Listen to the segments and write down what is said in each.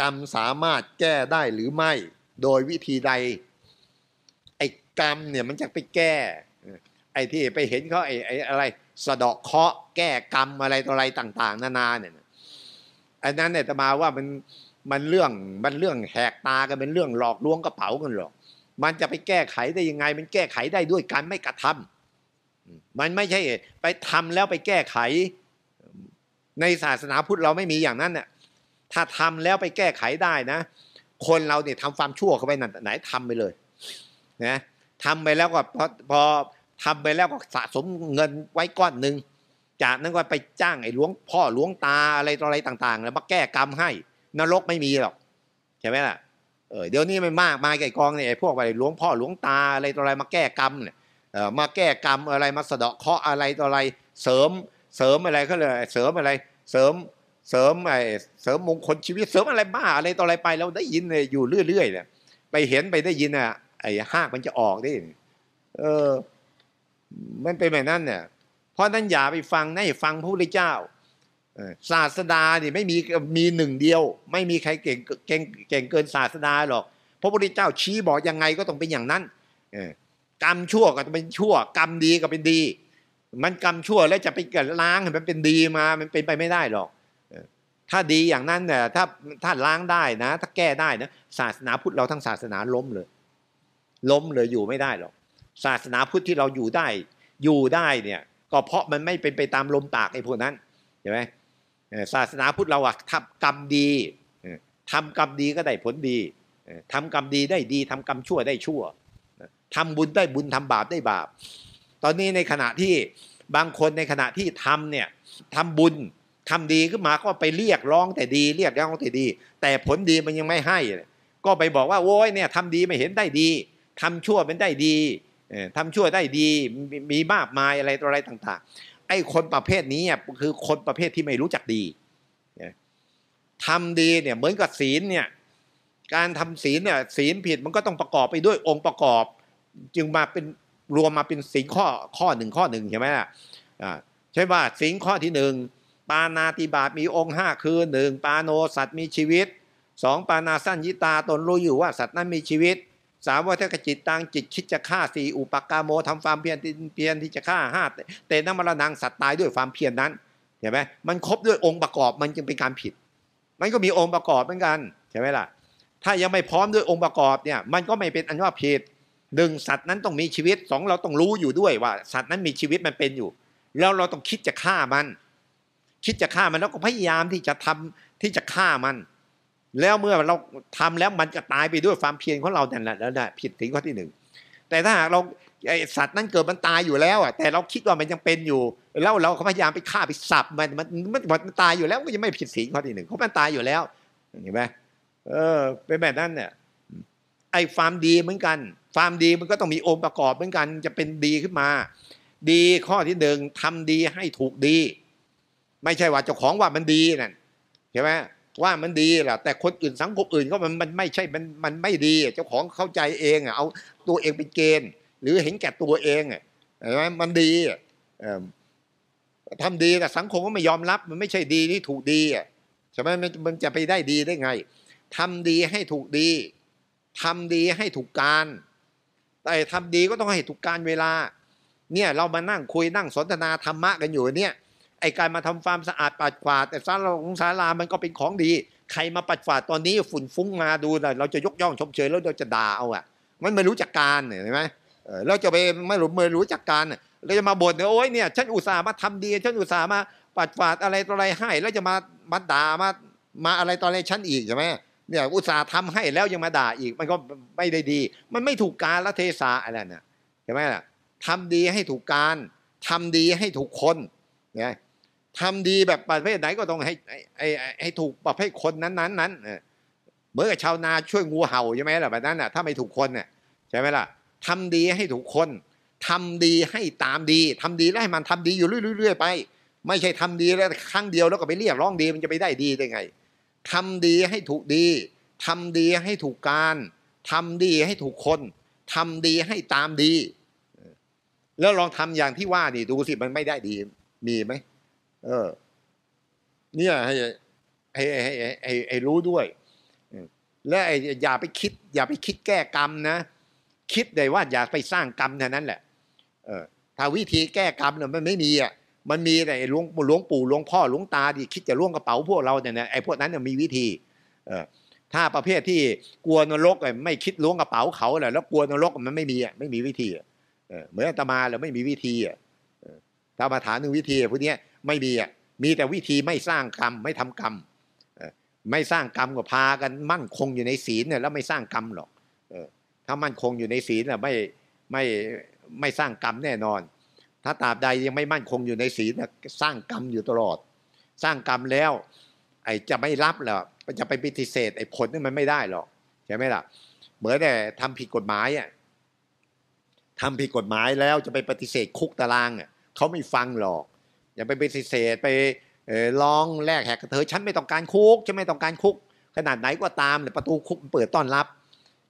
กรรมสามารถแก้ได้หรือไม่ โดยวิธีใด ไอ้กรรมเนี่ยมันจะไปแก้ ไอ้ที่ไปเห็นเขาไอ้ไอ้อะไรสะเดาะเคาะ แก้กรรมอะไรต่ออะไรต่าง ๆนานา เนี่ยอันนั้นเนี่ยตมาว่ามันมันเรื่องมันเรื่องแหกตากันเป็นเรื่องหลอกลวงกระเป๋ากันหรอก มันจะไปแก้ไขได้ยังไง มันแก้ไขได้ด้วยการไม่กระทำมันไม่ใช่ไปทำแล้วไปแก้ไข ในศาสนาพุทธเราไม่มีอย่างนั้นเนี่ยถ้าทำแล้วไปแก้ไขได้นะ คนเราเนี่ยทำความชั่วเข้าไปไหนทำไปเลยนะทำไปแล้วก็พอพอทำไปแล้วก็สะสมเงินไว้ก้อนหนึ่งจากนั้นก็ไปจ้างไอ้หลวง พ่อหลวงตาอะไรต่ออะไรต่างๆแล้วมาแก้กรรมให้ นรกไม่มีหรอกใช่ไหมล่ะเออเดี๋ยวนี้มันมาก มายไก่กองเนี่ยพวกไปหลวงพ่อหลวงตาอะไรต่ออะไรมาแก้กรรมเนี่ยเออมาแก้กรรมอะไรมาสะเดาะเคาะอะไรต่ออะไรเสริมเสริมอะไรก็เลยเสริมอะไร เสริมเสริมไอ้เสริมมงคลชีวิตเสริมอะไรบ้าอะไรต่ออะไรไปเราได้ยินเลยอยู่เรื่อยๆเนี่ยไปเห็นไปได้ยินอ่ะ ไอ้ห้ามันจะออกได้เออ มันเป็นแบบนั้นเนี่ยเพราะนั้นอย่าไปฟังนะฟังพระพุทธเจ้าศาสดาเนี่ยไม่มีมีหนึ่งเดียว ไม่มีใครเก่งเก่งเก่งเกินศาสดาหรอกพระพุทธเจ้าชี้บอกยังไงก็ต้องเป็นอย่างนั้นกรรมชั่วก็เป็นชั่ว กรรมดีก็เป็นดี มันกรรมชั่วแล้วจะไปเกิดล้างมันเป็นดีมา มันเป็นไปไม่ได้หรอกถ้าดีอย่างนั้นเนี่ยถ้าถ้าล้างได้นะ ถ้าแก้ได้นะศาสนาพุทธเราทั้งศาสนาล้มเลย ล้มเลยอยู่ไม่ได้หรอกศาสนาพุทธที่เราอยู่ได้ อยู่ได้เนี่ย ก็เพราะมันไม่เป็นไปตามลมปากไอ้พวกนั้นเห็นไหมศาสนาพุทธเราอะทำกรรมดีทำกรรมดีก็ได้ผลดีทำกรรมดีได้ดี ทำกรรมชั่วได้ชั่วทำบุญได้บุญทำบาปได้บาปตอนนี้ในขณะที่บางคนในขณะที่ทำเนี่ยทำบุญทำดีขึ้นมาก็ไปเรียกร้องแต่ดี เรียกร้องแต่ดี แต่ผลดีมันยังไม่ให้ ก็ไปบอกว่าโว้ยเนี่ยทำดีไม่เห็นได้ดี ทำชั่วเป็นได้ดีทำชั่วได้ดี มีมากมายอะไรตัวอะไรต่างๆไอ้คนประเภทนี้คือคนประเภทที่ไม่รู้จักดี ทำดีเนี่ยเหมือนกับศีลเนี่ยการทำศีลเนี่ยศีลผิดมันก็ต้องประกอบไปด้วยองค์ประกอบ จึงมาเป็นรวมมาเป็นสิ่งข้อข้อหนึ่งข้อหนึ่งใช่ไหมล่ะใช่ว่าสิ่งข้อที่หนึ่งปานาติบาต มีองค์ห้าคือหนึ่งปาโนสัตว์มีชีวิตสองปานาสั้นยิตาตนรู้อยู่ว่าสัตว์นั้นมีชีวิตสามวัฏจิตตังจิตคิดจะฆ่าสี่อุปกาโมทำความเพียรเพียรที่จะฆ่าห้าเตนะมรณังสัตว์ตายด้วยความเพียรนั้นเห็นไหมมันครบด้วยองค์ประกอบมันจึงเป็นการผิด มันก็มีองค์ประกอบเหมือนกัน ใช่ไหมล่ะถ้ายังไม่พร้อมด้วยองค์ประกอบเนี่ย มันก็ไม่เป็นอันว่าผิดหนึ่งสัตว์นั้นต้องมีชีวิตสองเราต้องรู้อยู่ด้วยว่า สัตว์นั้นมีชีวิตมันเป็นอยู่ แล้วเราต้องคิดจะฆ่ามันคิดจะฆ่ามันแล้วก็พยายามที่จะทำที่จะฆ่ามัน แล้วเมื่อเราทำแล้วมันจะตายไปด้วยความเพียรของเราแต่ละแล้วนะผิดถึงข้อที่หนึ่งแต่ถ้าหากเราไอสัตว์นั้นเกิดมันตายอยู่แล้ว อ่ะ แต่เราคิดว่ามันยังเป็นอยู่ แล้วเราพยายามไปฆ่าไปสับมันมันมันตายอยู่แล้วก็ยังไม่ผิดศีลข้อที่หนึ่งเพราะมันตายอยู่แล้วเห็นไหมเออเป็นแบบนั้นเนี่ยไอ้ความดีเหมือนกันความดีมันก็ต้องมีองค์ประกอบเหมือนกัน จะเป็นดีขึ้นมา ดีข้อที่หนึ่งทำดีให้ถูกดีไม่ใช่ว่าเจ้าของว่ามันดีนั่นใช่ไหมว่ามันดีแหละแต่คนอื่นสังคมอื่นก็มันมันไม่ใช่มันมันไม่ดีเจ้าของเข้าใจเองอ่ะเอาตัวเองเป็นเกณฑ์ หรือเห็นแก่ตัวเองอ่ะใช่ไหมมันดีทำดีแต่สังคมก็ไม่ยอมรับมันไม่ใช่ดีที่ถูกดีอ่ะใช่ไหมมันจะไปได้ดีได้ไง ทำดีให้ถูกดี ทำดีให้ถูกการ แต่ทำดีก็ต้องให้ถูกการเวลา เนี่ยเรามานั่งคุยนั่งสนทนาธรรมะกันอยู่เนี่ยไอ้การมาทำความสะอาดปัดกวาดแต่สาลงสารามันก็เป็นของดี ใครมาปัดกวาดตอนนี้ฝุ่นฟุ้งมาดูเราจะยกย่องชมเชยแล้วเราจะด่าเอาอ่ะมันไม่รู้จักการเห็นไหมเราจะไปไม่รู้ไม่รู้จักการเราจะมาบ่นโอ้ยเนี่ย ฉันอุตส่าห์มาทำดี ฉันอุตส่าห์มาปัดกวาดอะไรต่ออะไรให้ แล้วจะมามาด่ามามาอะไรต่ออะไรฉันอีกใช่ไหมเนี่ย อุตส่าห์ทำให้แล้วยังมาด่าอีกมันก็ไม่ได้ดี มันไม่ถูกการละเทศะอะไรเนี่ยใช่ไหมล่ะทำดีให้ถูกการทำดีให้ถูกคนเนี่ยทำดีแบบประเภทไหนก็ต้องให้ให้ให้ถูกประเภทคนนั้น ๆ นั้นเหมือนกับชาวนาช่วยงูเห่าใช่ไหมล่ะแบบนั้นน่ะถ้าไม่ถูกคนเนี่ยใช่ไหมล่ะทำดีให้ถูกคน ทำดีให้ตามดี ทำดีแล้วให้มันทำดีอยู่เรื่อยๆไป ไม่ใช่ทำดีแล้วครั้งเดียวแล้วก็ไปเรียกร้องดีมันจะไปได้ดีได้ไงทำดีให้ถูกดี ทำดีให้ถูกการ ทำดีให้ถูกคน ทำดีให้ตามดี แล้วลองทำอย่างที่ว่านี่ดูสิมันไม่ได้ดีมีไหมเออเนี่ยให้ให้ให้ให้ให้รู้ด้วย และไอ้อย่าไปคิด อย่าไปคิดแก้กรรมนะคิดได้ว่าอย่าไปสร้างกรรมเท่านั้นแหละเออถ้าวิธีแก้กรรมเนี่ยมันไม่มีอ่ะมันมีแต่หลวงหลวงปู่หลวงพ่อหลวงตาที่คิดจะล่วงกระเป๋าพวกเราเนี่ยนะไอ้พวกนั้นมีวิธีเออถ้าประเภทที่กลัวนรก ไม่คิดล้วงกระเป๋าเขาแหละแล้วกลัวนรกมันไม่มีอ่ะไม่มีวิธีเออเหมือนตมาเราไม่มีวิธีอ่ะถ้ามาถามหนึ่งวิธีพวกนี้ไม่มีอ่ะ มีแต่วิธีไม่สร้างกรรม ไม่ทำกรรมไม่สร้างกรรมก็พากันมั่นคงอยู่ในศีลเนี่ยแล้วไม่สร้างกรรมหรอกถ้ามั่นคงอยู่ในศีลน่ะไม่ไม่ไม่สร้างกรรมแน่นอน ถ้าตราบใดยังไม่มั่นคงอยู่ในศีลน่ะสร้างกรรมอยู่ตลอด สร้างกรรมแล้ว ไอ้จะไม่รับหรอกจะไปปฏิเสธไอ้ผลนี่มันไม่ได้หรอกใช่ไหมล่ะ เหมือนแต่ทำผิดกฎหมายอ่ะทำผิดกฎหมายแล้วจะไปปฏิเสธคุกตารางอ่ะเขาไม่ฟังหรอกอย่าไปปฏิเสธไปร้องแลกแหกเธอฉันไม่ต้องการคุกฉันไม่ต้องการคุก ขนาดไหนก็ตามประตูคุกเปิดต้อนรับ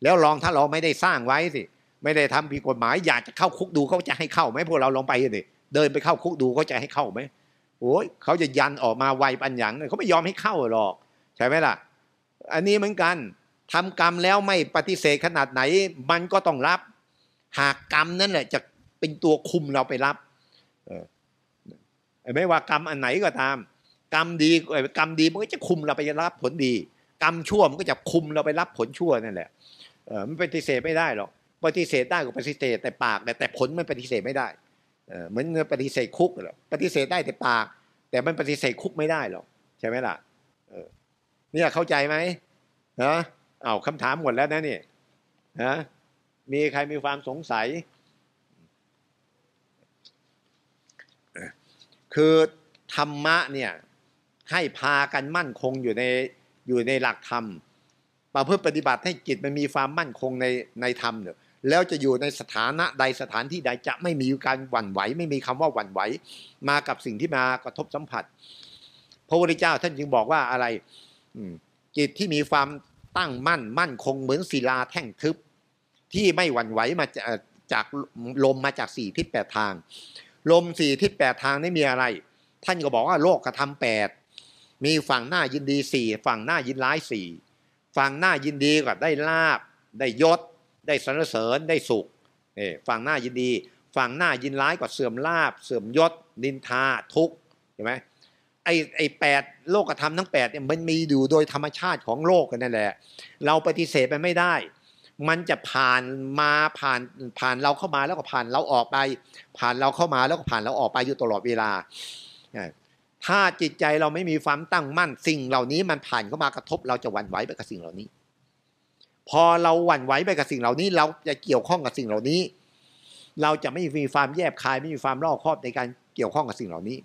แล้วลองถ้าเราไม่ได้สร้างไว้สิไม่ได้ทำผิดกฎหมาย อยากจะเข้าคุกดูเขาจะให้เข้าไหมพวกเราลองไปสิเดินไปเข้าคุกดูเขาจะให้เข้าไหมโอ้ยเขาจะยันออกมาไวปัญญังเขาไม่ยอมให้เข้าหรอกใช่ไหมล่ะ อันนี้เหมือนกัน ทำกรรมแล้วไม่ปฏิเสธขนาดไหน มันก็ต้องรับ หากกรรมนั่นแหละ จะเป็นตัวคุมเราไปรับไม่ว่ากรรมอันไหนก็ตามกรรมดี กรรมดีมันก็จะคุมเราไปรับผลดี กรรมชั่วมันก็จะคุมเราไปรับผลชั่วนั่นแหละมันปฏิเสธไม่ได้หรอกปฏิเสธได้ก็ปฏิเสธ แต่ปาก แต่ผลมันปฏิเสธไม่ได้เหมือนปฏิเสธคุกหรอกปฏิเสธได้แต่ปาก แต่มันปฏิเสธคุกไม่ได้หรอกใช่ไหมล่ะนี่เข้าใจไหมนะเอาคำถามหมดแล้วนะนี่นะมีใครมีความสงสัยคือธรรมะเนี่ยให้พากันมั่นคงอยู่ในอยู่ในหลักธรรมมาเพื่อปฏิบัติให้จิตมันมีความมั่นคงในในธรรมเนี่ยแล้วจะอยู่ในสถานะใดสถานที่ใดจะไม่มีการหวั่นไหวไม่มีคำว่าหวั่นไหวมากับสิ่งที่มากระทบสัมผัส พระพุทธเจ้าท่านจึงบอกว่าอะไรจิตที่มีความตั้งมั่นมั่นคงเหมือนศิลาแท่งทึบ ที่ไม่หวั่นไหวมาจากลมมาจากสี่ทิศแปดทางลมสี่ทิศแปดทางนี่มีอะไร ท่านก็บอกว่าโลกกระทำแปดมีฝั่งหน้ายินดีสี่ฝั่งหน้ายินร้ายสี่ฝั่งหน้ายินดีก็ได้ลาบได้ยศได้สรรเสริญได้สุขนี่ฝั่งหน้ายินดี ฝั่งหน้ายินร้ายก็เสื่อมลาบเสื่อมยศนินทา ทุกข์เห็นไหมไอ้ไอ้แปดโลกธรรมทั้งแปดเนี่ยมันมีอยู่โดยธรรมชาติของโลกกันนั่นแหละเราปฏิเสธไปไม่ได้มันจะผ่านมาผ่านผ่านเราเข้ามาแล้วก็ผ่านเราออกไป ผ่านเราเข้ามาแล้วก็ผ่านเราออกไปอยู่ตลอดเวลา ถ้าจิตใจเราไม่มีความตั้งมั่นสิ่งเหล่านี้มันผ่านเข้ามากระทบ เราจะหวั่นไหวไปกับสิ่งเหล่านี้ พอเราหวั่นไหวไปกับสิ่งเหล่านี้ เราจะเกี่ยวข้องกับสิ่งเหล่านี้ เราจะไม่มีความแยบคาย ไม่มีความรอบคอบในการเกี่ยวข้องกับสิ่งเหล่านี้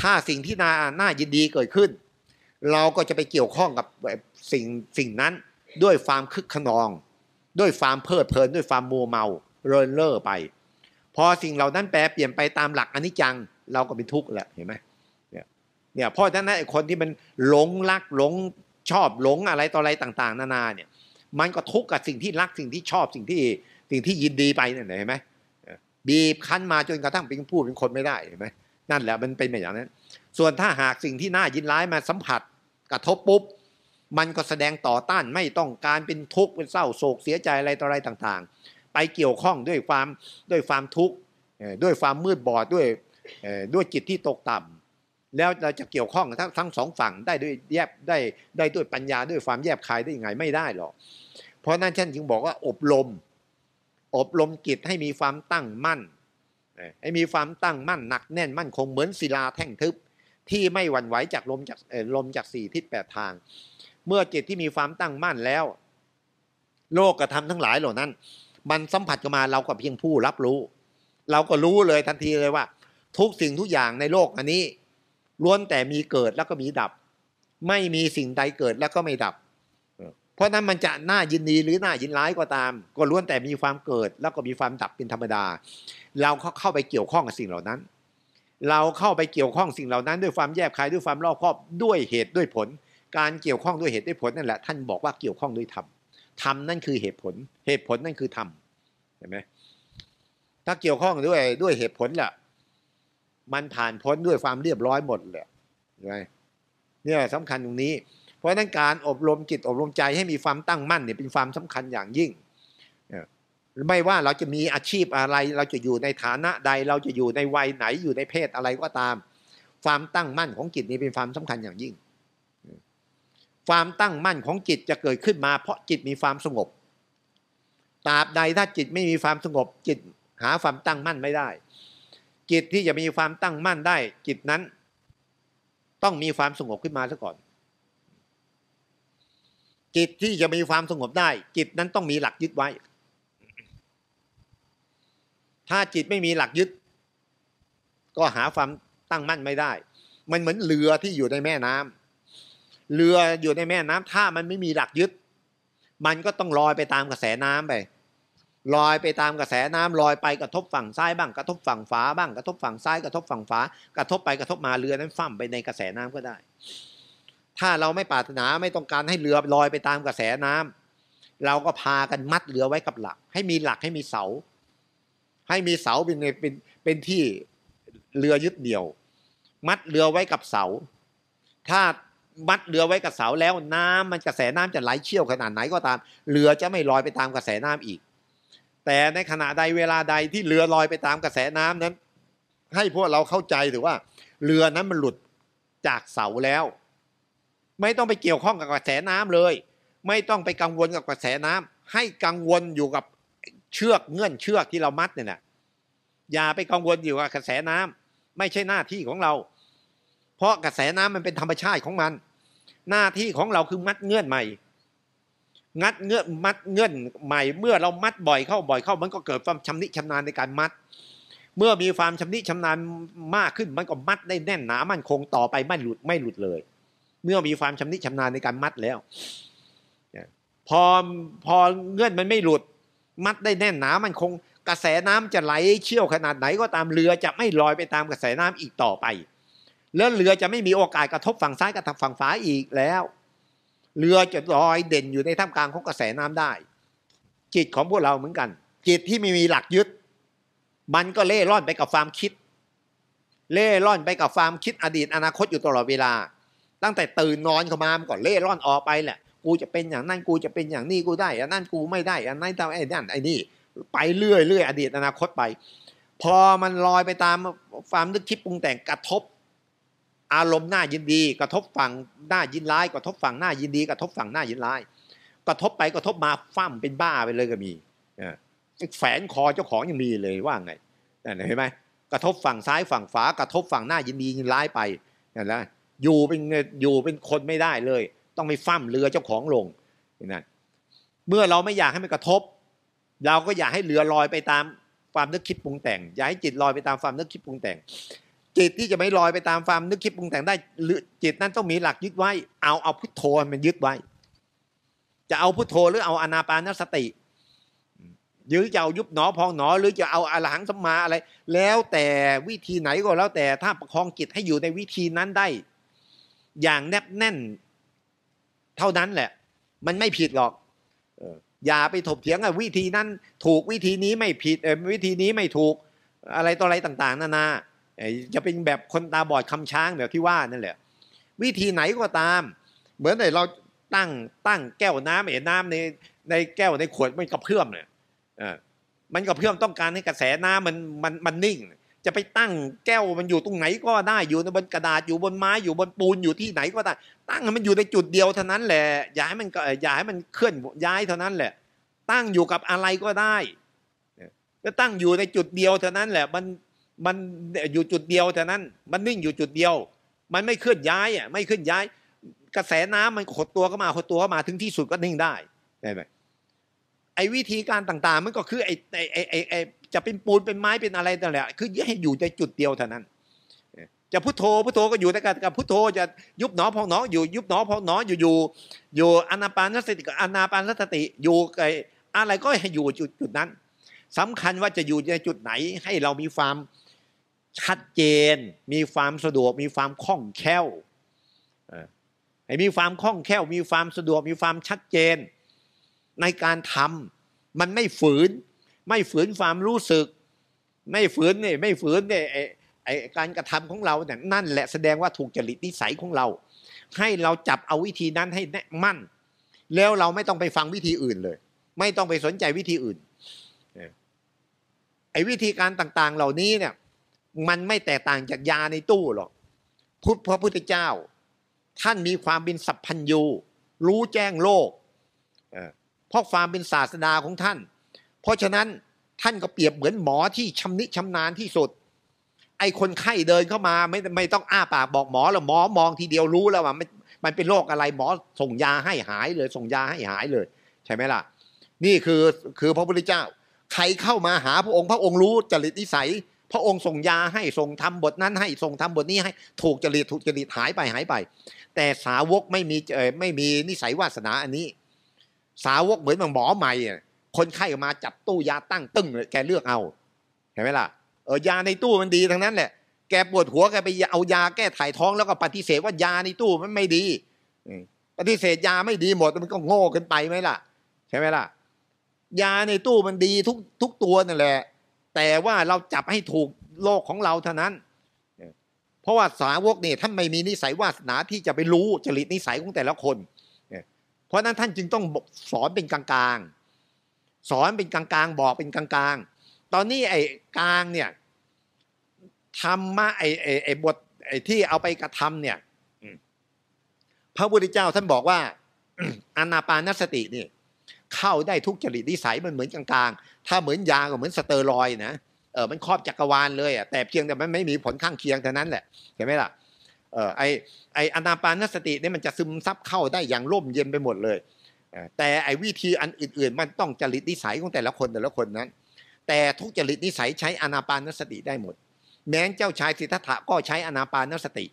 ถ้าสิ่งที่น่าน่ายินดีเกิดขึ้น เราก็จะไปเกี่ยวข้องกับสิ่งสิ่งนั้นด้วยความคึกขนอง ด้วยความเพลิดเพลิน ด้วยความมัวเมา เรินเล่อไป พอสิ่งเหล่านั้นแปลเปลี่ยนไปตามหลักอนิจจังเราก็เป็นทุกข์แหละเห็นไหมเนี่ยเนี่ยเพราะฉะนั้นไอ้คนที่มันหลงรักหลงชอบหลงอะไรต่ออะไรต่างๆนานาเนี่ยมันก็ทุกข์กับสิ่งที่รักสิ่งที่ชอบสิ่งที่สิ่งที่ยินดีไปเนี่ยเห็นไหมบีบคั้นมาจนกระทั่งเป็นผู้เป็นคนไม่ได้เห็นไหมนั่นแหละมันเป็นอย่างนั้น ส่วนถ้าหากสิ่งที่น่ายินร้ายมาสัมผัสกระทบปุ๊บมันก็แสดงต่อต้านไม่ต้องการเป็นทุกข์เป็นเศร้าโศกเสียใจอะไรต่ออะไรต่างๆ ไปเกี่ยวข้องด้วยความด้วยความทุกข์ด้วยความมืดบอดด้วยด้วยจิตที่ตกต่ำ แล้วเราจะเกี่ยวข้องทั้งทั้งสองฝั่งได้ด้วยแยบได้ได้ด้วยปัญญา ด้วยความแยบคายได้ยังไงไม่ได้หรอกเพราะนั่นฉันจึงบอกว่าอบรม อบรมจิตให้มีความตั้งมั่นให้มีความตั้งมั่นหนักแน่นมั่นคงเหมือนศิลาแท่งทึบที่ไม่หวั่นไหวจากลมจากลมจากสี่ทิศแปดทางเมื่อจิตที่มีความตั้งมั่นแล้ว โลกกระทำทั้งหลายเหล่านั้น มันสัมผัสกันมาเราก็เพียงผู้รับรู้ เราก็รู้เลยทันทีเลยว่า ทุกสิ่งทุกอย่างในโลกอันนี้ล้วนแต่มีเกิดแล้วก็มีดับ ไม่มีสิ่งใดเกิดแล้วก็ไม่ดับ เพราะนั้นมันจะน่ายินดีหรือน่ายินร้ายก็ตาม ก็ล้วนแต่มีความเกิด แล้วก็มีความดับเป็นธรรมดา เราเข้าไปเกี่ยวข้องกับสิ่งเหล่านั้น เราเข้าไปเกี่ยวข้องสิ่งเหล่านั้น ด้วยความแยบคายด้วยความรอบคอบด้วยเหตุด้วยผลการเกี่ยวข้องด้วยเหตุด้วยผลนั่นแหละท่านบอกว่าเกี่ยวข้องด้วยธรรมธรรมนั่นคือเหตุผลเหตุผลนั่นคือธรรมเห็นไหมถ้าเกี่ยวข้องด้วยด้วยเหตุผลล่ะมันผ่านพ้นด้วยความเรียบร้อยหมดเลยช่เนี่ยสำคัญตรงนี้ เพราะนั้นการอบรมจิตอบรมใจให้มีความตั้งมั่นเนี่ยเป็นความสำคัญอย่างยิ่งไม่ว่าเราจะมีอาชีพอะไร เราจะอยู่ในฐานะใดเราจะอยู่ในวัยไหนอยู่ในเพศอะไรก็ตามความตั้งมั่นของจิตนี้เป็นความสำคัญอย่างยิ่งความตั้งมั่นของจิตจะเกิดขึ้นมาเพราะจิตมีความสงบตราบใดถ้าจิตไม่มีความสงบจิต หาความตั้งมั่นไม่ได้ จิตที่จะมีความตั้งมั่นได้ จิตนั้น ต้องมีความสงบขึ้นมาซะก่อน จิตที่จะมีความสงบได้ จิตนั้นต้องมีหลักยึดไว้ ถ้าจิตไม่มีหลักยึด ก็หาความตั้งมั่นไม่ได้ มันเหมือนเรือที่อยู่ในแม่น้ำเรืออยู่ในแม่น้ำ ถ้ามันไม่มีหลักยึด มันก็ต้องลอยไปตามกระแสน้ำไปลอยไปตามกระแสน้ำลอยไปกระทบฝั่งซ้ายบ้างกระทบฝั่งฝาบ้างกระทบฝั่งซ้ายกระทบฝั่งฝากระทบไปกระทบมาเรือนั้นฟั่มไปในกระแสน้ำก็ได้ ถ้าเราไม่ปรารถนาไม่ต้องการให้เรือลอยไปตามกระแสน้ำ เราก็พากันมัดเรือไว้กับหลัก ให้มีหลักให้มีเสา ให้มีเสาเป็นเป็นเป็นที่เรือยึดเดี่ยว มัดเรือไว้กับเสา ถ้ามัดเรือไว้กับเสาแล้วน้ำมันกระแสน้ำจะไหลเชี่ยวขนาดไหนก็ตามเรือจะไม่ลอยไปตามกระแสน้ำอีก แต่ในขณะใดเวลาใดที่เรือลอยไปตามกระแสน้ำนั้น ให้พวกเราเข้าใจถือว่าเรือนั้นมันหลุดจากเสาแล้ว ไม่ต้องไปเกี่ยวข้องกับกระแสน้ำเลย ไม่ต้องไปกังวลกับกระแสน้ำ ให้กังวลอยู่กับเชือกเงื่อน เชือกที่เรามัดเนี่ยนะอย่าไปกังวลอยู่กับกระแสน้ำ ไม่ใช่หน้าที่ของเราเพราะกระแสน้ำมันเป็นธรรมชาติของมัน หน้าที่ของเราคือมัดเงื่อนใหม่ งัดเงื่อนมัดเงื่อนใหม่เมื่อเรามัดบ่อยเข้าบ่อยเข้ามันก็เกิดความชำนิชำนาญในการมัด เมื่อมีความชำนิชำนาญมากขึ้นมันก็มัดได้แน่นหนามันคงต่อไปไม่หลุดไม่หลุดเลย เมื่อมีความชำนิชำนาญในการมัดแล้วพอพอเงื่อนมันไม่หลุด มัดได้แน่นหนามันคง กระแสน้ำจะไหลเชี่ยวขนาดไหนก็ตามเรือจะไม่ลอยไปตามกระแสน้ำอีกต่อไปแล้วเรือจะไม่มีโอกาสกระทบฝั่งซ้าย กับฝั่งฝาอีกแล้ว เรือจะลอยเด่นอยู่ในท่ามกลางของกระแสน้ำได้ จิตของพวกเราเหมือนกัน จิตที่ไม่มีหลักยึด มันก็เล่ร่อนไปกับความคิดเล่ร่อนไปกับความคิดอดีตอนาคตอยู่ตลอดเวลา ตั้งแต่ตื่นนอนเข้ามามันก็เล่ร่อนออกไปแหละ กูจะเป็นอย่างนั้นกูจะเป็นอย่างนี้กูได้อันนั้นกูไม่ได้อันนั้นทำไอ้นั่นไอ้นี่ไปเรื่อยเรื่อยอดีตอนาคตไป พอมันลอยไปตามความนึกคิดปรุงแต่งกระทบอารมณ์หน้ายินดีกระทบฝั่งหน้ายินร้ายกระทบฝั่งหน้ายินดี กระทบฝั่งหน้ายินร้ายกระทบไปกระทบมาฟั่มเป็นบ้าไปเลยก็มีแฝงคอเจ้าของยังมีเลยว่าไงเห็นไหมกระทบฝั่งซ้ายฝั่งฝากระทบฝั่งหน้ายินดียินร้ายไปนั่นแหละอยู่เป็นอยู่เป็นคนไม่ได้เลยต้องไปฟั่มเรือเจ้าของลงนั่นเมื่อเราไม่อยากให้มันกระทบ เราก็อยากให้เรือลอยไปตามความนึกคิดปรุงแต่ง อยากให้จิตลอยไปตามความนึกคิดปรุงแต่งจิตที่จะไม่ลอยไปตามความนึกคิดปรุงแต่งได้ หรือจิตนั้นต้องมีหลักยึดไว้ เอาเอาพุทโธมันยึดไว้ จะเอาพุทโธหรือเอาอนาปานสติหรือจะเอายุบหนอพองหนอ หรือจะเอาอรหังสมาอะไร แล้วแต่วิธีไหนก็แล้ว แต่ถ้าประคองจิตให้อยู่ในวิธีนั้นได้ อย่างแนบแน่นเท่านั้นแหละ มันไม่ผิดหรอกอย่าไปถกเถียงวิธีนั้น ถูกวิธีนี้ไม่ผิดวิธีนี้ไม่ถูกอะไรต่ออะไรต่าง ๆนานาจะเป็นแบบคนตาบอดคำช้างแบบที่ว่านั่นแหละ วิธีไหนก็ตาม เหมือนไหนเราตั้งตั้งแก้วน้ำเห็นน้ำในในแก้วในขวดมันกระเพื่อมเนี่ยมันกระเพื่อมต้องการให้กระแสน้ำมันมันมันนิ่ง จะไปตั้งแก้วมันอยู่ตรงไหนก็ได้อยู่บนกระดาษอยู่บนไม้อยู่บนปูนอยู่ที่ไหนก็ได้ ตั้งมันอยู่ในจุดเดียวเท่านั้นแหละอย่าให้มันอย่าให้มันเคลื่อนย้ายเท่านั้นแหละ ตั้งอยู่กับอะไรก็ได้จะตั้งอยู่ในจุดเดียวเท่านั้นแหละมันมันอยู่จุดเดียวแต่นั้นมันนิ่งอยู่จุดเดียว มันไม่เคลื่อนย้ายอ่ะไม่เคลื่อนย้าย กระแสน้ำมันขดตัวเข้ามาขดตัวเข้ามาถึงที่สุดก็นิ่งได้ได้ไหมไอ้วิธีการต่างๆมันก็คือไอ้ไอ้ไอ้ไอ้จะเป็นปูนเป็นไม้เป็นอะไรต่าแหละ คือให้อยู่ในจุดเดียวเท่านั้นจะพุทโธพุทโธก็อยู่แต่กับพุทโธจะยุบหนอพองหนออยู่ยุบหนอพองหนออยู่อยู่อยู่อนาปานสติกับอนาปานสติอยู่ไอ้อะไรก็ให้อยู่จุดจุดนั้น สำคัญว่าจะอยู่ในจุดไหนให้เรามีความชัดเจน มีความสะดวก มีความคล่องแคล่วไอ้มีความคล่องแคล่ว มีความสะดวก มีความชัดเจน ในการทำ มันไม่ฝืน ไม่ฝืนความรู้สึก ไม่ฝืนเนี่ยไม่ฝืนเนี่ยไอ้การกระทำของเราเนี่ย นั่นแหละแสดงว่าถูกจริตนิสัยของเรา ให้เราจับเอาวิธีนั้นให้แน่มั่น แล้วเราไม่ต้องไปฟังวิธีอื่นเลย ไม่ต้องไปสนใจวิธีอื่น ไอ้วิธีการต่าง ๆ เหล่านี้เนี่ยมันไม่แตกต่างจากยาในตู้หรอกพุทธพระพุทธเจ้า ท่านมีความเป็นสัพพัญญู รู้แจ้งโลกเพราะความเป็นศาสดาของท่าน เพราะฉะนั้นท่านก็เปรียบเหมือนหมอที่ชำนิชำนาญที่สุด ไอ้คนไข้เดินเข้ามาไม่ไม่ต้องอ้าปากบอกหมอแล้วหมอมองทีเดียวรู้แล้วว่ามันมันเป็นโรคอะไร หมอส่งยาให้หายเลยส่งยาให้หายเลย ใช่ไหมล่ะ นี่คือคือพระพุทธเจ้า ใครเข้ามาหา พระองค์พระองค์รู้จริตนิสัยพระองค์ส่งยาให้ส่งทำบทนั้นให้ส่งทำบทนี้ให้ ถูกจริตถูกจริตหายไปหายไป แต่สาวกไม่มีไม่มีนิสัยวาสนาอันนี้ สาวกเหมือนหมอใหม่คนไข้มาจับตู้ยาตั้งตึ้งเลยแกเลือกเอา เห็นไหมล่ะเออยาในตู้มันดีทั้งนั้นแหละแกปวดหัวแกไปเอายาแก้ถ่ายท้องแล้วก็ปฏิเสธว่ายาในตู้มันไม่ดีปฏิเสธยาไม่ดีหมดมันก็โง่เกินไปไหมล่ะใช่ไหมล่ะยาในตู้มันดีทุกทุกตัวนั่นแหละแต่ว่าเราจับให้ถูกโลกของเราเท่านั้น เพราะว่าสาวกเนี่ยท่านไม่มีนิสัยวาสนาที่จะไปรู้จริตนิสัยของแต่ละคน เพราะนั้นท่านจึงต้องสอนเป็นกลางๆ สอนเป็นกลางๆ บอกเป็นกลางๆ ตอนนี้ไอ้กลางเนี่ยธรรมะไอ้ไอ้ไอ้บทไอ้ที่เอาไปกระทำเนี่ยพระพุทธเจ้าท่านบอกว่าอานาปานสตินี่เข้าได้ทุกจริตนิสัยมันเหมือนกลาง ๆ ถ้าเหมือนยาก็เหมือนสเตอรอยนะ เออมันครอบจักรวาลเลยอ่ะแต่เพียงแต่มันไม่มีผลข้างเคียงเท่านั้นแหละ เห็นไหมล่ะ เออไอไออนาปานสติเนี่ยมันจะซึมซับเข้าได้อย่างร่มเย็นไปหมดเลย แต่ไอวิธีอันอื่นๆมันต้องจริตนิสัยของแต่ละคนแต่ละคนนั้น แต่ทุกจริตนิสัยใช้อนาปานสติได้หมด แม้เจ้าชายสิทธัตถะก็ใช้อนาปานสติ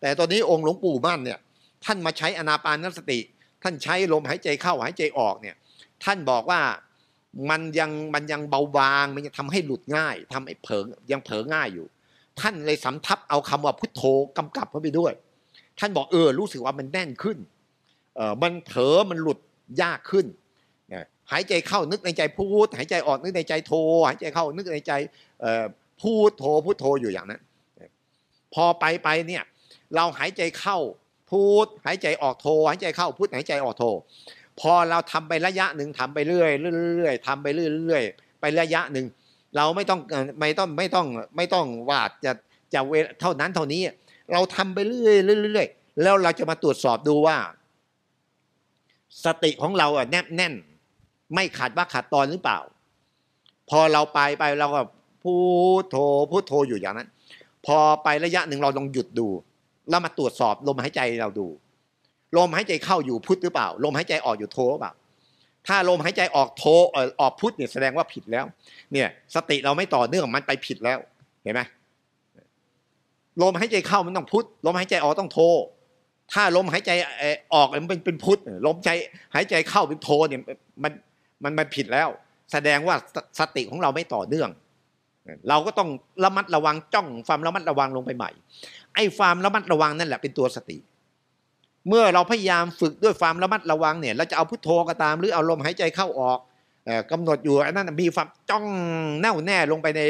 แต่ตอนนี้องค์หลวงปู่มั่นเนี่ยท่านมาใช้อนาปานสติท่านใช้ลมหายใจเข้าหายใจออกเนี่ย ท่านบอกว่ามันยังมันยังเบาบางมันยังทำให้หลุดง่าย ทำให้เผลอยังเผลอง่ายอยู่ ท่านเลยสำทับเอาคำว่าพุทโธกำกับเข้าไปด้วย ท่านบอก เออรู้สึกว่ามันแน่นขึ้นเออมันเผลอมันหลุดยากขึ้นหายใจเข้านึกในใจพูดหายใจออกนึกในใจโท หายใจเข้านึกในใจพูดโทพูดโทอยู่อย่างนั้น พอไปไปเนี่ยเราหายใจเข้าพูดหายใจออกโทหายใจเข้าพูดหายใจออกโท พอเราทำไประยะหนึ่งทำไปเรื่อยเรื่อยทำไปเรื่อยเรื่อยไประยะหนึ่ง เราไม่ต้องไม่ต้องไม่ต้องไม่ต้องว่าจะจะเวเท่านั้นเท่านี้เราทำไปเรื่อยเรื่อยแล้วเราจะมาตรวจสอบดูว่า สติของเราอะแนบแน่นไม่ขาดว่าขาดตอนหรือเปล่า พอเราไปไปเราก็พูดโทพูดโทอยู่อย่างนั้น พอไประยะหนึ่งเราลองหยุดดูเรามาตรวจสอบลมหายใจเราดู ลมหายใจเข้าอยู่พุทธหรือเปล่า ลมหายใจออกอยู่โทหรือเปล่าถ้าลมหายใจออกโทออกพุทธเนี่ยแสดงว่าผิดแล้ว เนี่ยสติเราไม่ต่อเนื่องมันไปผิดแล้วเห็นไหมลมหายใจเข้ามันต้องพุทธลมหายใจออกต้องโทถ้าลมหายใจออกมันเป็นเป็นพุทธลมใจหายใจเข้าเป็นโทเนี่ยมันมันมันผิดแล้ว แสดงว่าสติของเราไม่ต่อเนื่องเราก็ต้องระมัดระวังจ้องความระมัดระวังลงไปใหม่ ไอ้ความระมัดระวังนั่นแหละเป็นตัวสติ เมื่อเราพยายามฝึกด้วยความระมัดระวังเนี่ยเราจะเอาพุทโธก็ตาม หรือเอาลมหายใจเข้าออกกำหนดอยู่อันนั้นมีความจ้องแน่วแน่ลงไปใน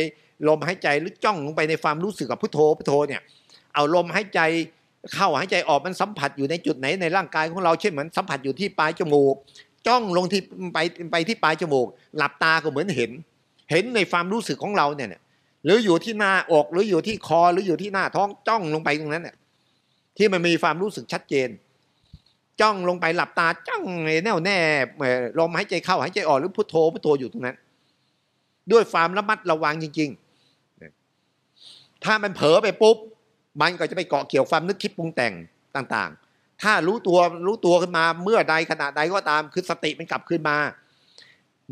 ลมหายใจหรือจ้องลงไปในความรู้สึกกับพุทโธ พุทโธเนี่ยเอาลมหายใจเข้าหายใจออกมันสัมผัสอยู่ในจุดไหนในร่างกายของเราเช่นเหมือนสัมผัสอยู่ที่ปลายจมูก จ้องลงที่ไปไปที่ปลายจมูก หลับตาก็เหมือนเห็นเห็นในความรู้สึกของเราเนี่ยหรืออยู่ที่หน้าอกหรืออยู่ที่คอหรืออยู่ที่หน้าท้องจ้องลงไปตรงนั้นเนี่ยที่มันมีความรู้สึกชัดเจน จ้องลงไปหลับตาจ้องแน่วแน่ลมหายใจเข้าหายใจออกหรือพุทโธพุทโธอยู่ตรงนั้นด้วยความระมัดระวังจริง ๆ ถ้ามันเผลอไปปุ๊บ มันก็จะไปเกาะเกี่ยวความนึกคิดปรุงแต่งต่าง ๆ ถ้ารู้ตัวรู้ตัวขึ้นมา เมื่อใดขณะใดก็ตาม คือสติมันกลับขึ้นมา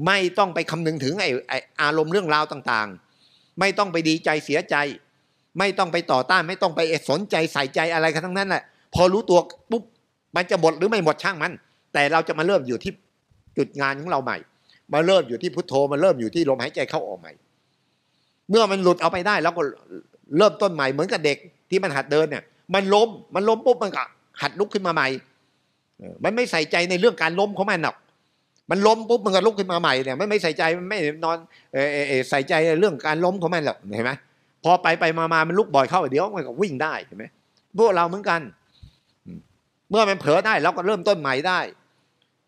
ไม่ต้องไปคำนึงถึงไอ้อารมณ์เรื่องราวต่างๆ ไม่ต้องไปดีใจเสียใจ ไม่ต้องไปต่อต้านไม่ต้องไปสนใจใส่ใจอะไรกันทั้งนั้นแหละพอรู้ตัวปุ๊บมันจะหมดหรือไม่หมดช่างมัน แต่เราจะมาเริ่มอยู่ที่จุดงานของเราใหม่ มาเริ่มอยู่ที่พุทโธ มาเริ่มอยู่ที่ลมหายใจเข้าออกใหม่เมื่อมันหลุดเอาไปได้ แล้วก็เริ่มต้นใหม่เหมือนกับเด็กที่มันหัดเดินเนี่ย มันล้มมันล้มปุ๊บมันก็หัดลุกขึ้นมาใหม่มันไม่ใส่ใจในเรื่องการล้มของมันหรอกมันล้มปุ๊บมันก็ลุกขึ้นมาใหม่เนี่ยไม่ไม่ใส่ใจไม่นอนเออใส่ใจเรื่องการล้มของมันหรอกเห็นไหมพอไป ไปมามามันลุกบ่อยเข้า เดี๋ยว มันก็วิ่งได้เห็นไหมพวกเราเหมือนกันเมื่อมันเผลอได้ เราก็เริ่มต้นใหม่ได้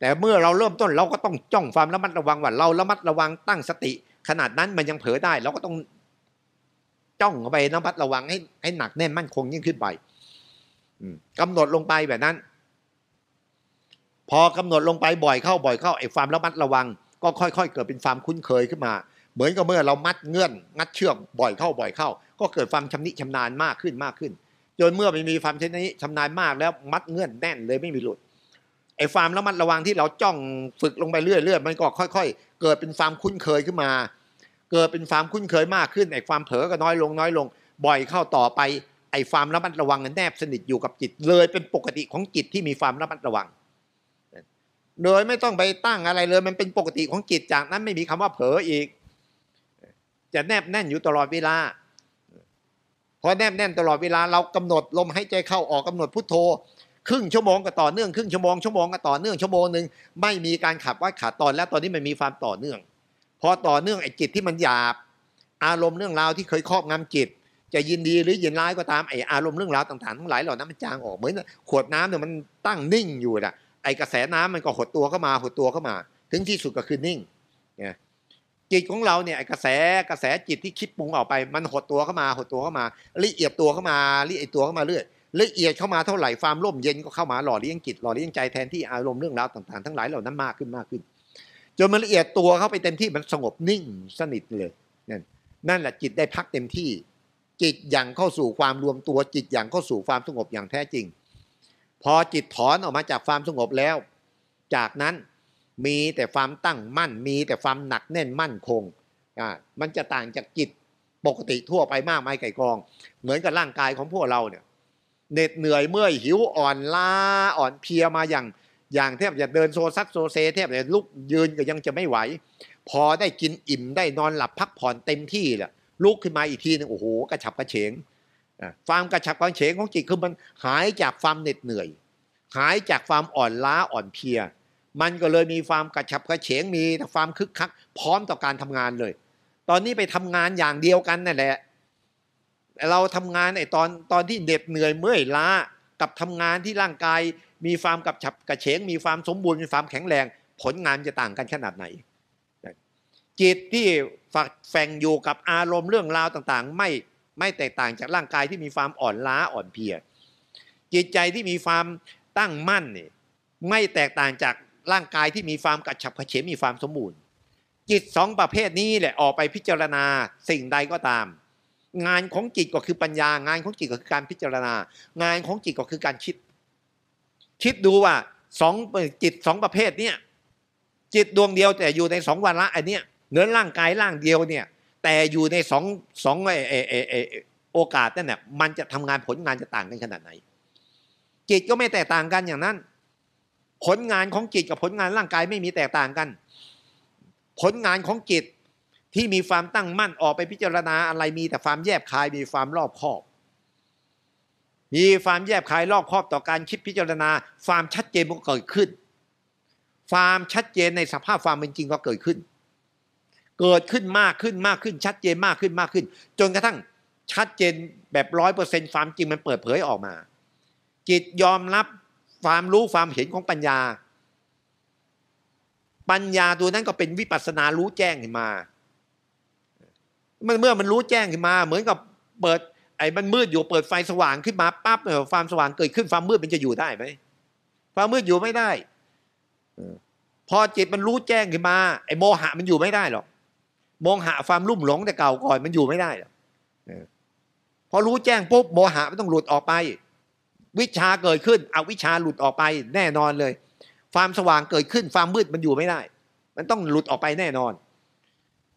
แต่เมื่อเราเริ่มต้น เราก็ต้องจ้องความระมัดระวังว่าเราระมัดระวังตั้งสติ ขนาดนั้นมันยังเผลอได้เราก็ต้องจ้องไประมัดระวังให้ให้หนักแน่นมั่นคงยิ่งขึ้นไปกำหนดลงไปแบบนั้นพอกำหนดลงไปบ่อยเข้าบ่อยเข้าไอ้ความระมัดระวัง ก็ค่อยๆ เกิดเป็นความคุ้นเคยขึ้นมา เหมือนกับเมื่อเรามัดเงื่อนงัดเชือกบ่อยเข้าบ่อยเข้า ก็เกิดความชำนิชำนาญมากขึ้นมากขึ้นจนเมื่อมันมีความชำนิชำนาญมากแล้วมัดเงื่อนแน่นเลยไม่มีหลุด ไอ้ความระมัดระวังที่เราจ้องฝึกลงไปเรื่อยๆมันก็ค่อยๆ เกิดเป็นความคุ้นเคยขึ้นมา เกิดเป็นความคุ้นเคยมากขึ้นไอ้ความเผลอก็น้อยลงน้อยลงบ่อยเข้าต่อไปไอ้ความระมัดระวังแนบ สนิทอยู่กับจิตเลยเป็นปกติของจิตที่มีความระมัดระวังโดยไม่ต้องไปตั้งอะไรเลยมันเป็นปกติของจิต จากนั้นไม่มีคำว่าเผลออีก จะแนบแน่นอยู่ตลอดเวลาพอแนบแน่นตลอดเวลาเรากำหนด ลมให้ใจเข้าออกกำหนดพุทโธ ครึ่งชั่วโมงก็ต่อเนื่องครึ่งชั่วโมงชั่วโมงก็ต่อเนื่องชั่วโมงหนึ่งไม่มีการขับว่าขาดตอนแล้วตอนนี้มันมีความต่อเนื่องพอต่อเนื่องไอ้จิตที่มันหยาบ อารมณ์เรื่องราวที่เคยครอบงำจิตจะยินดีหรือยินร้ายก็ตามไอ้อารมณ์เรื่องราวต่างๆทั้งหลายเหล่านั้น มันจางออกเหมือนขวดน้ำเนี่ยมันตั้งนิ่งอยู่ละไอกระแสน้ำมันก็หดตัวเข้ามาหดตัวเข้ามา ถึงที่สุดก็คือนิ่งเนี่ยจิตของเราเนี่ยไอกระแสกระแสจิตที่คิดปรุงออกไป มันหดตัวเข้ามาหดตัวเข้ามา ละเอียดตัวเข้ามาละเอียดตัวเข้ามาเรื่อยละเอียดเข้ามาเท่าไหร่ความร่มเย็นก็เข้ามาหล่อเลี้ยงจิต หล่อเลี้ยงใจแทนที่อารมณ์เรื่องราวต่างๆทั้งหลายเหล่านั้นมากขึ้นมากขึ้นจนมันละเอียดตัวเข้าไปเต็มที่มันสงบนิ่งสนิทเลย นั่นนั่นแหละจิตได้พักเต็มที่ จิตอย่างเข้าสู่ความรวมตัวจิตอย่างเข้าสู่ความสงบอย่างแท้จริงพอจิตถอนออกมาจากความสงบแล้ว จากนั้นมีแต่ความตั้งมั่น มีแต่ความหนักแน่นมั่นคง อ่า มันจะต่างจากจิตปกติทั่วไปมากไม่ไก่กอง เหมือนกับร่างกายของพวกเราเนี่ย เหน็ดเหนื่อยเมื่อยหิวอ่อนล้าอ่อนเพียมาอย่าง อย่างแทบจะเดินโซซัดโซเซแทบจะลุกยืนก็ยังจะไม่ไหว พอได้กินอิ่มได้นอนหลับพักผ่อนเต็มที่แหละลุกขึ้นมาอีกทีนึงโอ้โหกระฉับกระเฉงความกระฉับกระเฉงของจิตคือมันหายจากความเหน็ดเหนื่อยหายจากความอ่อนล้าอ่อนเพลีย มันก็เลยมีความกระฉับกระเฉงมีความคึกคักพร้อมต่อการทำงานเลย ตอนนี้ไปทำงานอย่างเดียวกันนั่นแหละเราทำงานไอ้ตอนตอนที่เหน็ดเหนื่อยเมื่อยล้ากับทำงานที่ร่างกายมีความกระฉับกระเฉงมีความสมบูรณ์ มีความแข็งแรงผลงานจะต่างกันขนาดไหน จิตที่ฝักแฝงอยู่กับอารมณ์เรื่องราวต่างๆ ไม่ไม่แตกต่างจากร่างกายที่มีความอ่อนล้าอ่อนเพลียจิตใจที่มีความตั้งมั่นนี่ไม่แตกต่างจากร่างกายที่มีความกระฉับกระเฉงมีความสมบูรณ์ จิตสองประเภทนี้แหละออกไปพิจารณาสิ่งใดก็ตาม งานของจิตก็คือปัญญา งานของจิตก็คือการพิจารณา งานของจิตก็คือการคิด คิดดูว่าสองจิตสองประเภทเนี่ยจิตดวงเดียวแต่อยู่ในสองวันละอันเนี้ยเนื้อร่างกายร่างเดียวเนี่ยแต่อยู่ในสองสองโอกาสนั่นนหะมันจะทำงานผลงานจะต่างกันขนาดไหนจิตก็ไม่แตกต่างกันอย่างนั้น ผลงานของจิตกับผลงานร่างกายไม่มีแตกต่างกัน ผลงานของจิตที่มีความตั้งมั่นออกไปพิจารณาอะไรมีแต่ความแยบคาย มีความรอบคอบ มีความแยบคายรอบครอบต่อการคิดพิจารณาความชัดเจนมันเกิดขึ้นความชัดเจนในสภาพความเป็นจริงก็เกิดขึ้นเกิดขึ้นมากขึ้นมากขึ้น ชัดเจนมากขึ้นมากขึ้น จนกระทั่งชัดเจนแบบร้อยเปอร์เซ็นต์ความจริงมันเปิดเผยออกมาจิตยอมรับความรู้ความเห็นของปัญญา ปัญญาตัวนั้นก็เป็นวิปัสสนารู้แจ้งขึ้นมา มันเมื่อมันรู้แจ้งขึ้นมา เหมือนกับเปิดไอ้มันมืดอยู่เปิดไฟสว่างขึ้นมาปั๊บความสว่างเกิดขึ้น ความมืด มันจะอยู่ได้ไหมความมืดอยู่ไม่ได้ พอจิตมันรู้แจ้งขึ้นมา ไอ้โมหะ มันอยู่ไม่ได้หรอกมองหาความลุ่มหลง แต่เก่าก่อนมันอยู่ไม่ได้ พอรู้แจ้งปุ๊บโมหะไม่ต้องหลุดออกไป วิชาเกิดขึ้น เอาวิชาหลุดออกไปแน่นอนเลย ความสว่างเกิดขึ้น ความมืดมันอยู่ไม่ได้ มันต้องหลุดออกไปแน่นอน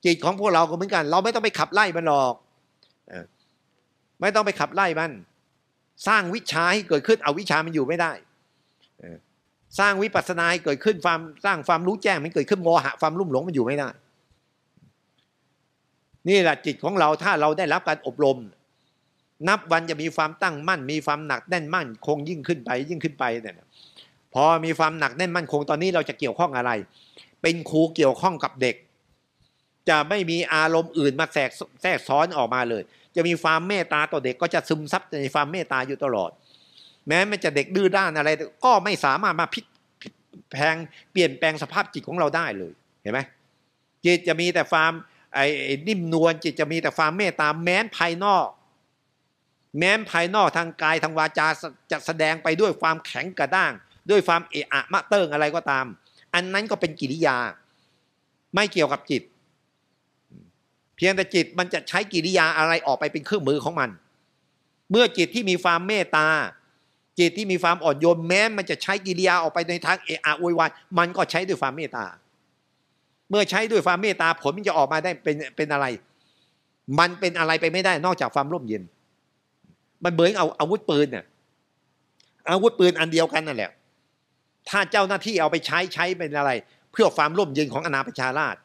จิตของพวกเราก็เหมือนกัน เราไม่ต้องไปขับไล่มันหรอกไม่ต้องไปขับไล่มัน สร้างวิชาให้เกิดขึ้นเอาวิชามันอยู่ไม่ได้สร้างวิปัสสนาให้เกิดขึ้น ความสร้างความรู้แจ้งมันเกิดขึ้นโมหะความรุ่มหลงมันอยู่ไม่ได้นี่แหละจิตของเราถ้าเราได้รับการอบรม นับวันจะมีความตั้งมั่นมีความหนักแน่นมั่นคงยิ่งขึ้นไปยิ่งขึ้นไปเนี่ยพอมีความหนักแน่นมั่นคงตอนนี้เราจะเกี่ยวข้องอะไร เป็นครูเกี่ยวข้องกับเด็ก จะไม่มีอารมณ์อื่นมาแทรกซ้อนออกมาเลย จะมีความเมตตาต่อเด็ก ก็จะซึมซับในความเมตตาอยู่ตลอด แม้มันจะเด็กดื้อด้านอะไรก็ไม่สามารถมาพลิกแพงเปลี่ยนแปลงสภาพจิตของเราได้เลยเห็นไหมจิตจะมีแต่ความไอ้นิ่มนวลจิตจะมีแต่ความเมตตา แม้นภายนอก แม้นภายนอกทางกายทางวาจาจะแสดงไปด้วยความแข็งกระด้างด้วยความเอะอะมะเติงอะไรก็ตาม อันนั้นก็เป็นกิริยา ไม่เกี่ยวกับจิต เพียงแต่จิตมันจะใช้กิริยาอะไรออกไปเป็นเครื่องมือของมัน เมื่อจิตที่มีความเมตตา จิตที่มีความอ่อนโยนแม้มันจะใช้กิริยาออกไปในทางเอะอะโวยวายมันก็ใช้ด้วยความเมตตาเมื่อใช้ด้วยความเมตตาผลมันจะออกมาได้เป็นเป็นอะไร มันเป็นอะไรไปไม่ได้นอกจากความร่มเย็น มันเบิ่งเอาอาวุธปืนเนี่ยอาวุธปืนอันเดียวกันนั่นแหละ ถ้าเจ้าหน้าที่เอาไปใช้ใช้เป็นอะไร เพื่อความร่มเย็นของอนาประชาราช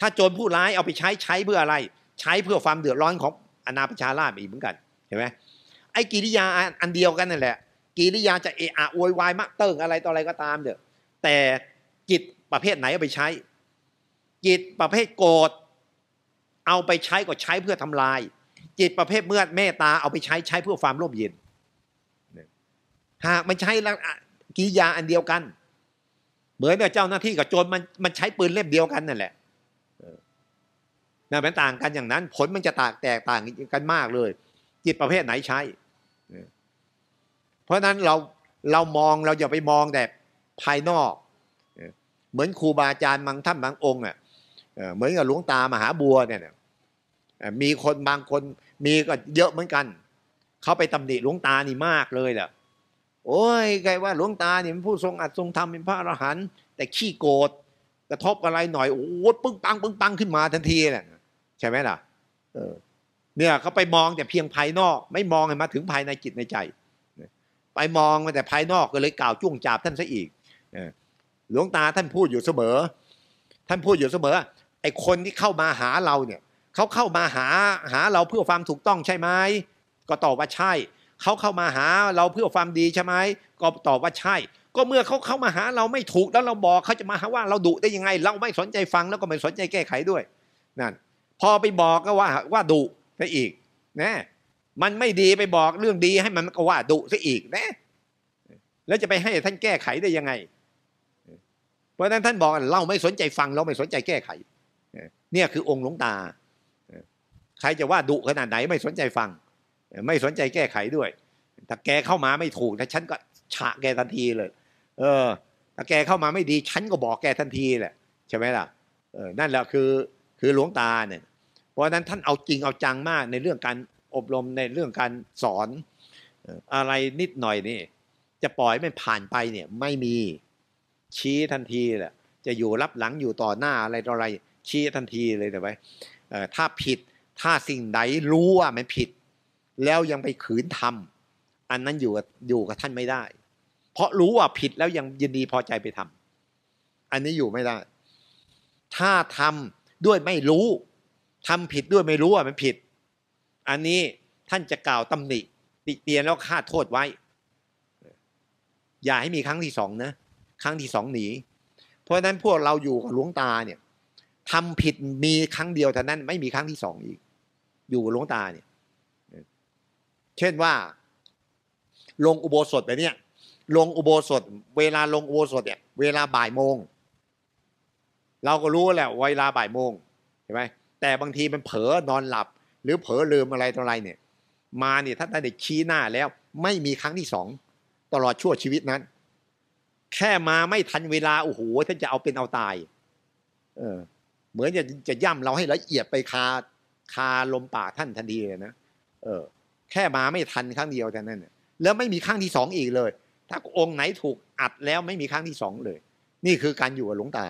ถ้าโจรผู้ร้ายเอาไปใช้ใช้เพื่ออะไร ใช้เพื่อความเดือดร้อนของอนาประชาราชอีกเหมือนกัน เห็นไหมไอ้กิริยาอันเดียวกันนั่นแหละกิริยาจะเอะอะโวยวายมากเติ่งอะไรต่ออะไรก็ตามเถอะแต่จิตประเภทไหนเอาไปใช้ จิตประเภทโกรธเอาไปใช้ก็ใช้เพื่อทำลาย จิตประเภทเมื่อเมตตาเอาไปใช้ใช้เพื่อความร่มเย็นหากมันใช้แล้วกิยาอันเดียวกัน เหมือนเจ้าหน้าที่กับโจรมันมันใช้ปืนเล่มเดียวกันนั่นแหละนะมันต่างกันอย่างนั้น ผลมันจะตากแตกต่างกันมากเลย จิตประเภทไหนใช้ เพราะนั้น เราเรามองเราอย่าไปมองแต่ภายนอกเหมือนครูบาอาจารย์บางท่านบางองค์อ่ะเหมือนกับหลวงตา มหาบัวเนี่ยมีคนบางคนมีก็เยอะเหมือนกัน เขาไปตำหนิหลวงตานี่มากเลยแหละโอ้ยใครว่าหลวงตาเนี่ยเป็นผู้ทรงอัดทรงธรรมเป็นพระอรหันต์แต่ขี้โกรธกระทบอะไรหน่อยโอ้ปึ้งปังปึ้งปัง ขึ้นมาทันทีเนี่ยใช่ไหมล่ะเนี่ยเขาไปมองแต่เพียงภายนอก ไม่มองมาถึงภายในจิตในใจไปมองมาแต่ภายนอกก็เลยกล่าวจ้วงจาบท่านซะอีกหลวงตาท่านพูดอยู่เสมอ ท่านพูดอยู่เสมอไอ้คนที่เข้ามาหาเราเนี่ยเขาเข้ามาหาหาเราเพื่อความถูกต้องใช่ไหมก็ตอบว่าใช่ เขาเข้ามาหาเราเพื่อความดีใช่ไหมก็ตอบว่าใช่ ก็เมื่อเขาเข้ามาหาเราไม่ถูกแล้วเราบอกเขาจะมาหาว่าเราดุได้ยังไง เราไม่สนใจฟัง แล้วก็ไม่สนใจแก้ไขด้วยนั่นพอไปบอกก็ว่าว่าดุซะอีกนะมันไม่ดีไปบอกเรื่องดีให้มันก็ว่าดุซะอีกนะแล้วจะไปให้ท่านแก้ไขได้ยังไงเพราะนั้นท่านบอกเราไม่สนใจฟังเราไม่สนใจแก้ไข เนี่ยคือองค์หลวงตา ใครจะว่าดุขนาดไหนไม่สนใจฟัง ไม่สนใจแก้ไขด้วย ถ้าแกเข้ามาไม่ถูกถ้าฉันก็ ฉะแกทันทีเลย เออ ถ้าแกเข้ามาไม่ดี ฉันก็บอกแกทันทีแหละใช่ไหมล่ะ เออ นั่นแหละคือคือหลวงตาเนี่ย เพราะะนั้นท่านเอาจริงเอาจังมากในเรื่องการอบรมในเรื่องการสอนอะไรนิดหน่อยนี่จะปล่อยไม่ผ่านไปเนี่ยไม่มีชี้ทันทีแหละจะอยู่รับหลังอยู่ต่อหน้าอะไรต่ออะไรชี้ทันทีเลยแต่ไว้ถ้าผิดถ้าสิ่งใดรู้ว่ามันผิด แล้วยังไปขืนทำอันนั้นอยู่อยู่กับท่านไม่ได้ เพราะรู้ว่าผิดแล้วยังยินดีพอใจไปทำอันนี้อยู่ไม่ได้ ถ้าทำด้วยไม่รู้ทำผิดด้วยไม่รู้ว่ามันผิด อันนี้ท่านจะกล่าวตำหนิติเตียนแล้วฆ่าโทษไว้ อย่าให้มีครั้งที่สองนะครั้งที่สองหนี เพราะฉะนั้นพวกเราอยู่กับหลวงตาเนี่ยทำผิดมีครั้งเดียวเท่านั้นไม่มีครั้งที่สองอีก อยู่กับหลวงตาเนี่ยเช่นว่าลงอุโบสถไปเนี่ย ลงอุโบสถ เวลาลงอุโบสถเนี่ยเวลาบ่ายโมงเราก็รู้แหละเวลาบ่ายโมงใช่ไหมแต่บางทีมันเผลอนอนหลับหรือเผลอลืมอะไรตัวอะไรเนี่ย มาเนี่ยถ้าได้ชี้หน้าแล้วไม่มีครั้งที่สองตลอดชั่วชีวิตนั้นแค่มาไม่ทันเวลาโอ้โหท่านจะเอาเป็นเอาตาย เออ เหมือนจะจะย่ำเราให้ละเอียดไปคา คาลมปากท่านทันทีเลยนะเออ แค่มาไม่ทันครั้งเดียวแต่นั้นแล้วไม่มีครั้งที่สองอีกเลย ถ้าองค์ไหนถูกอัดแล้วไม่มีครั้งที่สองเลย นี่คือการอยู่กับหลวงตา